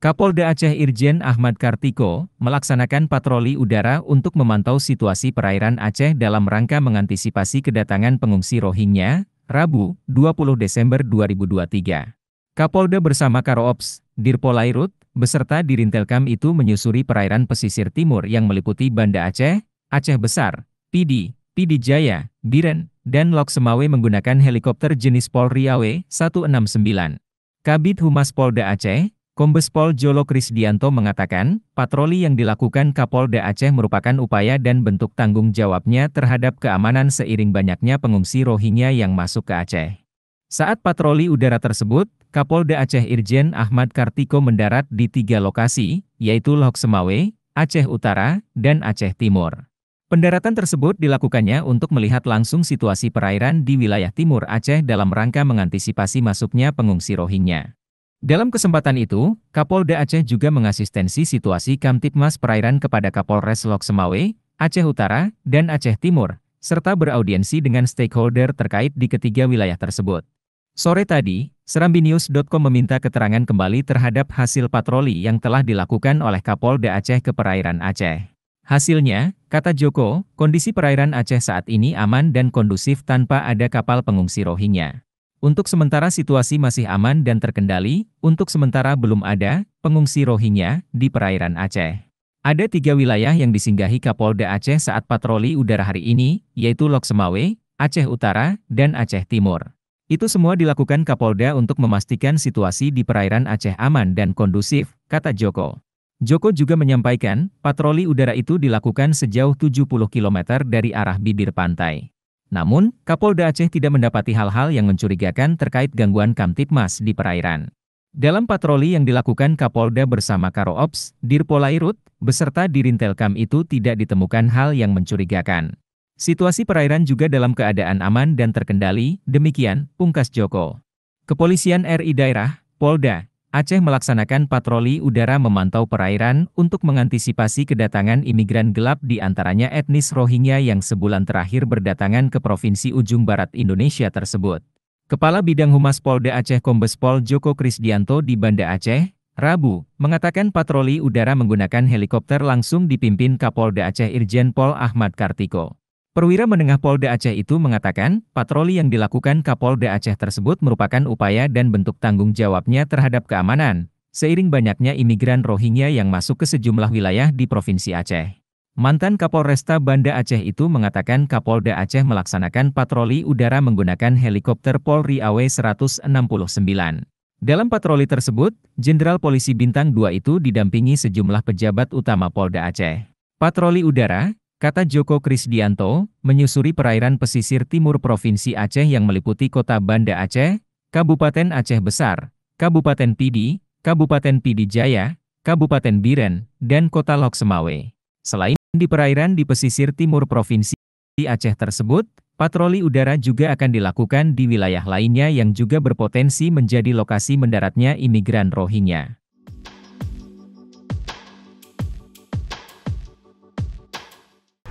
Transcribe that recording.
Kapolda Aceh Irjen Ahmad Kartiko melaksanakan patroli udara untuk memantau situasi perairan Aceh dalam rangka mengantisipasi kedatangan pengungsi Rohingya, Rabu, 20 Desember 2023. Kapolda bersama Karoops, Dirpolairut, beserta Dirintelkam itu menyusuri perairan pesisir timur yang meliputi Banda Aceh, Aceh Besar, Pidi, Pidi Jaya, Biren, dan Lok Semawe menggunakan helikopter jenis Polri AW-169. Kabit Humas Polda Aceh, Kombes Pol Jolo Krisdianto mengatakan, patroli yang dilakukan Kapolda Aceh merupakan upaya dan bentuk tanggung jawabnya terhadap keamanan seiring banyaknya pengungsi Rohingya yang masuk ke Aceh. Saat patroli udara tersebut, Kapolda Aceh Irjen Ahmad Kartiko mendarat di tiga lokasi, yaitu Lok Semawe, Aceh Utara, dan Aceh Timur. Pendaratan tersebut dilakukannya untuk melihat langsung situasi perairan di wilayah timur Aceh dalam rangka mengantisipasi masuknya pengungsi Rohingya. Dalam kesempatan itu, Kapolda Aceh juga mengasistensi situasi Kamtipmas Perairan kepada Kapolres Lok Semawe, Aceh Utara, dan Aceh Timur, serta beraudiensi dengan stakeholder terkait di ketiga wilayah tersebut. Sore tadi, serambinius.com meminta keterangan kembali terhadap hasil patroli yang telah dilakukan oleh Kapolda Aceh ke perairan Aceh. Hasilnya, kata Joko, kondisi perairan Aceh saat ini aman dan kondusif tanpa ada kapal pengungsi Rohingya. Untuk sementara situasi masih aman dan terkendali, untuk sementara belum ada pengungsi Rohingya di perairan Aceh. Ada tiga wilayah yang disinggahi Kapolda Aceh saat patroli udara hari ini, yaitu Lok Loksemawe, Aceh Utara, dan Aceh Timur. Itu semua dilakukan Kapolda untuk memastikan situasi di perairan Aceh aman dan kondusif, kata Joko. Joko juga menyampaikan, patroli udara itu dilakukan sejauh 70 km dari arah bibir pantai. Namun, Kapolda Aceh tidak mendapati hal-hal yang mencurigakan terkait gangguan Kamtipmas di perairan. Dalam patroli yang dilakukan Kapolda bersama Karo Ops, Dirpolairut, beserta Dirintelkam itu tidak ditemukan hal yang mencurigakan. Situasi perairan juga dalam keadaan aman dan terkendali, demikian, Pungkas Joko. Kepolisian RI Daerah, Polda, Aceh melaksanakan patroli udara memantau perairan untuk mengantisipasi kedatangan imigran gelap di antaranya etnis Rohingya yang sebulan terakhir berdatangan ke Provinsi Ujung Barat Indonesia tersebut. Kepala Bidang Humas Polda Aceh Kombes Pol Joko Krisdianto di Banda Aceh, Rabu, mengatakan patroli udara menggunakan helikopter langsung dipimpin Kapolda Aceh Irjen Pol Ahmad Kartiko. Perwira Menengah Polda Aceh itu mengatakan, patroli yang dilakukan Kapolda Aceh tersebut merupakan upaya dan bentuk tanggung jawabnya terhadap keamanan, seiring banyaknya imigran Rohingya yang masuk ke sejumlah wilayah di Provinsi Aceh. Mantan Kapolresta Banda Aceh itu mengatakan Kapolda Aceh melaksanakan patroli udara menggunakan helikopter Polri AW-169. Dalam patroli tersebut, Jenderal Polisi Bintang 2 itu didampingi sejumlah pejabat utama Polda Aceh. Patroli udara, Kata Joko Krisdianto, menyusuri perairan pesisir timur Provinsi Aceh yang meliputi kota Banda Aceh, Kabupaten Aceh Besar, Kabupaten Pidi, Kabupaten Pidi Jaya, Kabupaten Biren, dan Kota Lok Semawe. Selain di perairan di pesisir timur Provinsi Aceh tersebut, patroli udara juga akan dilakukan di wilayah lainnya yang juga berpotensi menjadi lokasi mendaratnya imigran Rohingya.